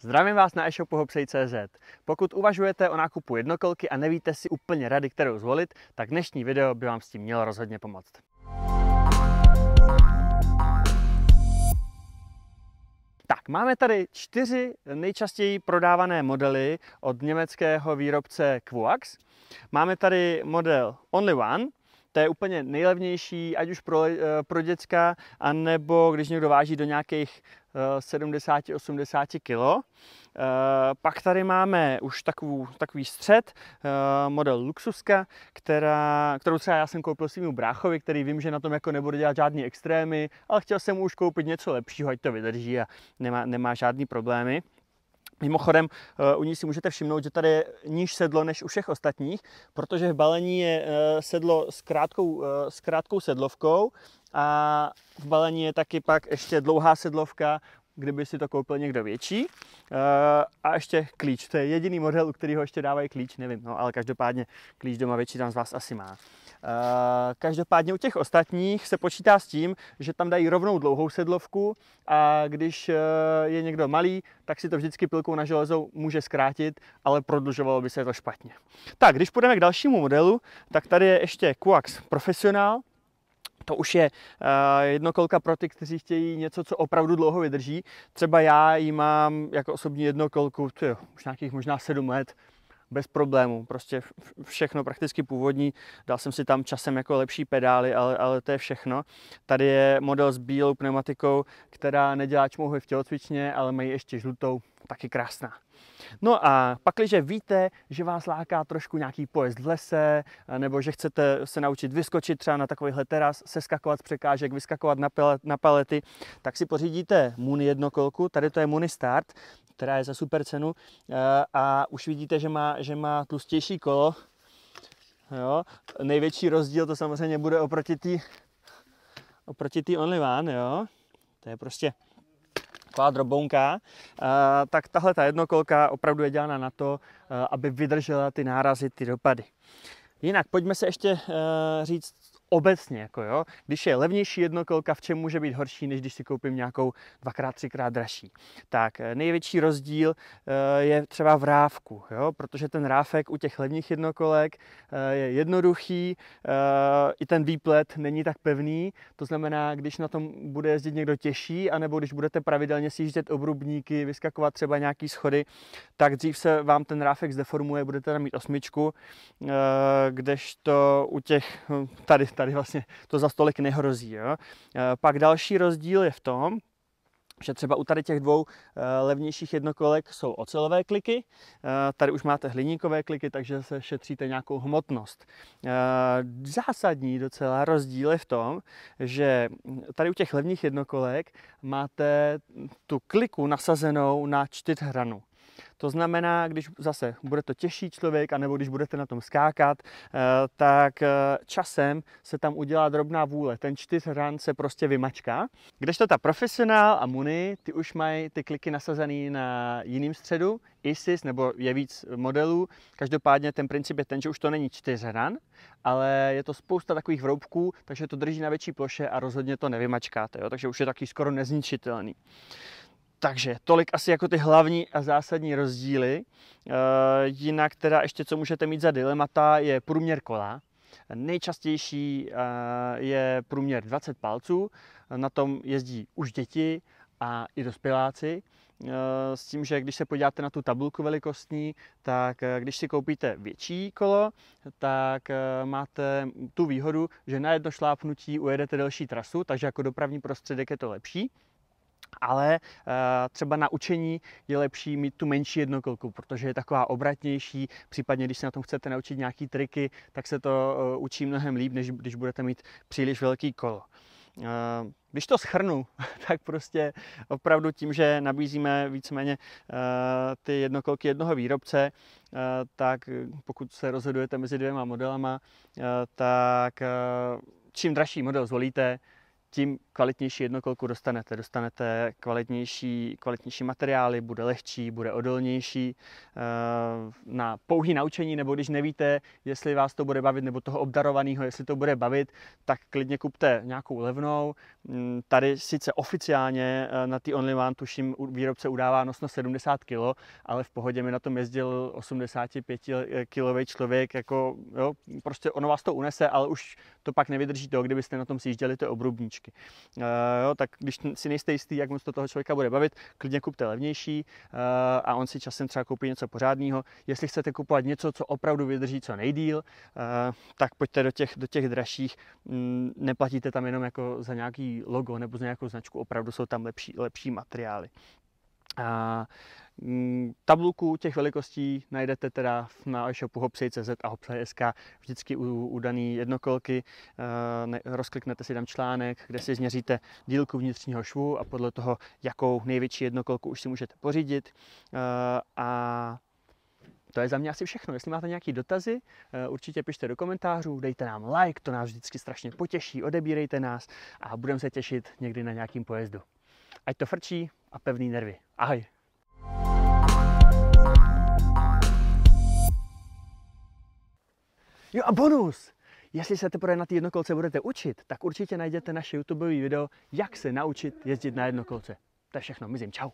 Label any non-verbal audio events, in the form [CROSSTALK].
Zdravím vás na e-shopu hopsej.cz. Pokud uvažujete o nákupu jednokolky a nevíte si úplně rady, kterou zvolit, tak dnešní video by vám s tím mělo rozhodně pomoct. Tak, máme tady čtyři nejčastěji prodávané modely od německého výrobce Quax. Máme tady model Only One, to je úplně nejlevnější, ať už pro, eh, pro děcka, anebo když někdo váží do nějakých 70-80 eh, kg. Eh, pak tady máme už takovou, takový střed, model Luxuska, která, kterou třeba já jsem koupil svým bráchovi, který vím, že na tom jako nebude dělat žádný extrémy, ale chtěl jsem mu už koupit něco lepšího, ať to vydrží a nemá, nemá žádný problémy. Mimochodem, eh, u ní si můžete všimnout, že tady je níž sedlo než u všech ostatních, protože v balení je eh, sedlo s krátkou, eh, s krátkou sedlovkou a v balení je taky pak ještě dlouhá sedlovka kdyby si to koupil někdo větší. Eh, a ještě klíč, to je jediný model, u kterého ještě dávají klíč, nevím, no, ale každopádně klíč doma většina z vás asi má. Eh, každopádně u těch ostatních se počítá s tím, že tam dají rovnou dlouhou sedlovku a když eh, je někdo malý, tak si to vždycky pilkou na železou může zkrátit, ale prodlužovalo by se to špatně. Tak, když půjdeme k dalšímu modelu, tak tady je ještě Quax Professional, to už je uh, eh, jednokolka pro ty, kteří chtějí něco, co opravdu dlouho vydrží. Třeba já ji mám jako osobní jednokolku, tyjo, už nějakých možná 7 let, bez problémů, prostě všechno prakticky původní, dal jsem si tam časem jako lepší pedály, ale, ale to je všechno. Tady je model s bílou pneumatikou, která nedělá čmouhy v tělocvičně, ale mají ještě žlutou, taky krásná. No a pakliže víte, že vás láká trošku nějaký pojezd v lese, nebo že chcete se naučit vyskočit třeba na takovýhle teras, seskakovat z překážek, vyskakovat na, pelet, na palety, tak si pořídíte Muni jednokolku, tady to je Muni Start, která je za super cenu eh, a už vidíte, že má, že má tlustější kolo. Jo? Největší rozdíl to samozřejmě bude oproti té oproti Only One. jo? To je prostě taková drobounká, eh, tak tahle ta jednokolka opravdu je dělána na to, eh, aby vydržela ty nárazy, ty dopady. Jinak pojďme se ještě eh, říct obecně, jako jo. Když je levnější jednokolka, v čem může být horší, než když si koupím nějakou dvakrát, třikrát dražší. Tak eh, největší rozdíl eh, je třeba v rávku, jo, protože ten ráfek u těch levních jednokolek eh, je jednoduchý, i ten výplet není tak pevný, to znamená, když na tom bude jezdit někdo těžší, anebo když budete pravidelně sjíždět obrubníky, vyskakovat třeba nějaký schody, tak dřív se vám ten ráfek zdeformuje, budete tam mít osmičku, kdežto u těch hm, tady tady vlastně to za stolik nehrozí. Jo? Eh, pak další rozdíl je v tom, že třeba u tady těch dvou eh, levnějších jednokolek jsou ocelové kliky, eh, tady už máte hliníkové kliky, takže se šetříte nějakou hmotnost. Zásadní docela rozdíl je v tom, že tady u těch levních jednokolek máte tu kliku nasazenou na čtyřhranu. To znamená, když zase bude to těžší člověk, anebo když budete na tom skákat, eh, tak eh, časem se tam udělá drobná vůle. Ten čtyřhran se prostě vymačká. Kdežto ta profesionál a muny, ty už mají ty kliky nasazený na jiným středu, ISIS, nebo je víc modelů. Každopádně ten princip je ten, že už to není čtyřhran, ale je to spousta takových vroubků, takže to drží na větší ploše a rozhodně to nevymačkáte. Jo? Takže už je taky skoro nezničitelný. Takže tolik asi jako ty hlavní a zásadní rozdíly. Eh, jinak teda ještě co můžete mít za dilemata je průměr kola. Nejčastější eh, je průměr 20 palců, na tom jezdí už děti a i dospěláci. Eh, s tím, že když se podíváte na tu tabulku velikostní, tak když si koupíte větší kolo, tak máte tu výhodu, že na jedno šlápnutí ujedete delší trasu, takže jako dopravní prostředek je to lepší ale eh, třeba na učení je lepší mít tu menší jednokolku, protože je taková obratnější, případně když se na tom chcete naučit nějaký triky, tak se to eh, učí mnohem líp, než když budete mít příliš velký kolo. Eh, když to schrnu, [LAUGHS] tak prostě opravdu tím, že nabízíme víceméně ty jednokolky jednoho výrobce, tak pokud se rozhodujete mezi dvěma modelama, tak čím dražší model zvolíte, tím kvalitnější jednokolku dostanete. Dostanete kvalitnější, kvalitnější materiály, bude lehčí, bude odolnější. Eh, na pouhý naučení, nebo když nevíte, jestli vás to bude bavit, nebo toho obdarovaného, jestli to bude bavit, tak klidně kupte nějakou levnou. Mm, tady sice oficiálně eh, na ty Only One, tuším výrobce udává nosno 70 kg, ale v pohodě mi na tom jezdil 85 eh, kilový člověk, jako jo, prostě ono vás to unese, ale už to pak nevydrží to, kdybyste na tom sjížděli ty obrubníčky. Uh, jo, tak když si nejste jistý, jak moc to toho člověka bude bavit, klidně kupte levnější uh, a on si časem třeba koupí něco pořádného. Jestli chcete kupovat něco, co opravdu vydrží co nejdíl, uh, eh, tak pojďte do těch, do těch dražších. Mm, neplatíte tam jenom jako za nějaký logo nebo za nějakou značku, opravdu jsou tam lepší, lepší materiály. A mm, Tabulku těch velikostí najdete teda na e-shopu hopsy.cz a hopsy.sk vždycky u, u daný jednokolky. E, rozkliknete si tam článek, kde si změříte dílku vnitřního švu a podle toho, jakou největší jednokolku už si můžete pořídit. E, a to je za mě asi všechno. Jestli máte nějaké dotazy, e, určitě pište do komentářů, dejte nám like, to nás vždycky strašně potěší, odebírejte nás a budeme se těšit někdy na nějakým pojezdu. Ať to frčí, a pevný nervy. Ahoj! Jo a bonus! Jestli se teprve na té jednokolce budete učit, tak určitě najděte naše YouTube video, jak se naučit jezdit na jednokolce. To je všechno, mizím, čau.